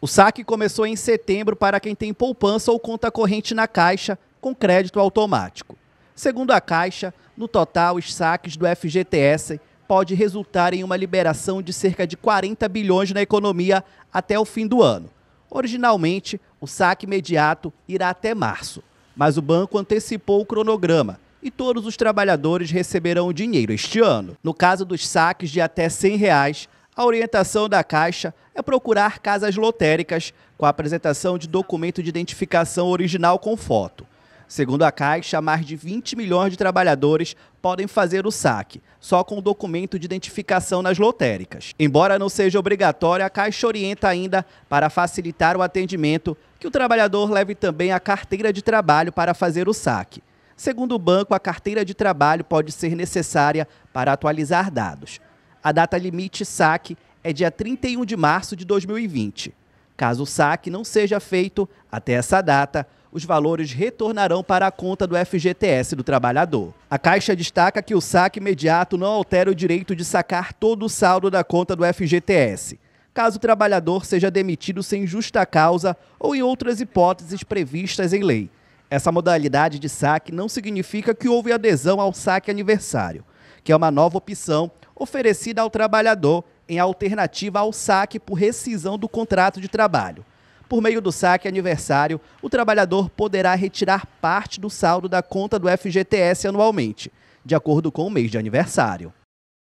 O saque começou em setembro para quem tem poupança ou conta corrente na Caixa, com crédito automático. Segundo a Caixa, no total, os saques do FGTS pode resultar em uma liberação de cerca de 40 bilhões na economia até o fim do ano. Originalmente, o saque imediato irá até março, mas o banco antecipou o cronograma e todos os trabalhadores receberão o dinheiro este ano. No caso dos saques de até R$ 100, reais, a orientação da Caixa é procurar casas lotéricas com a apresentação de documento de identificação original com foto. Segundo a Caixa, mais de 20 milhões de trabalhadores podem fazer o saque, só com o documento de identificação nas lotéricas. Embora não seja obrigatório, a Caixa orienta ainda para facilitar o atendimento que o trabalhador leve também a carteira de trabalho para fazer o saque. Segundo o banco, a carteira de trabalho pode ser necessária para atualizar dados a data limite saque é dia 31 de março de 2020. Caso o saque não seja feito até essa data, os valores retornarão para a conta do FGTS do trabalhador. A Caixa destaca que o saque imediato não altera o direito de sacar todo o saldo da conta do FGTS, caso o trabalhador seja demitido sem justa causa ou em outras hipóteses previstas em lei. Essa modalidade de saque não significa que houve adesão ao saque aniversário, que é uma nova opção oferecida ao trabalhador em alternativa ao saque por rescisão do contrato de trabalho. Por meio do saque aniversário, o trabalhador poderá retirar parte do saldo da conta do FGTS anualmente, de acordo com o mês de aniversário.